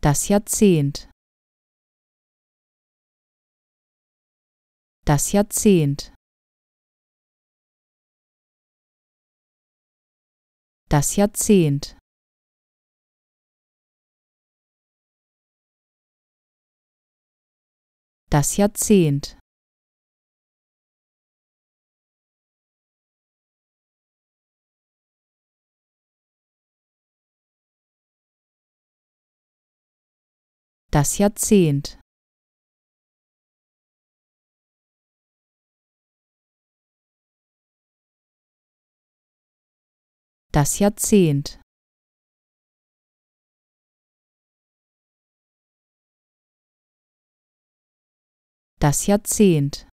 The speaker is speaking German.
Das Jahrzehnt. Das Jahrzehnt. Das Jahrzehnt. Das Jahrzehnt. Das Jahrzehnt. Das Jahrzehnt. Das Jahrzehnt.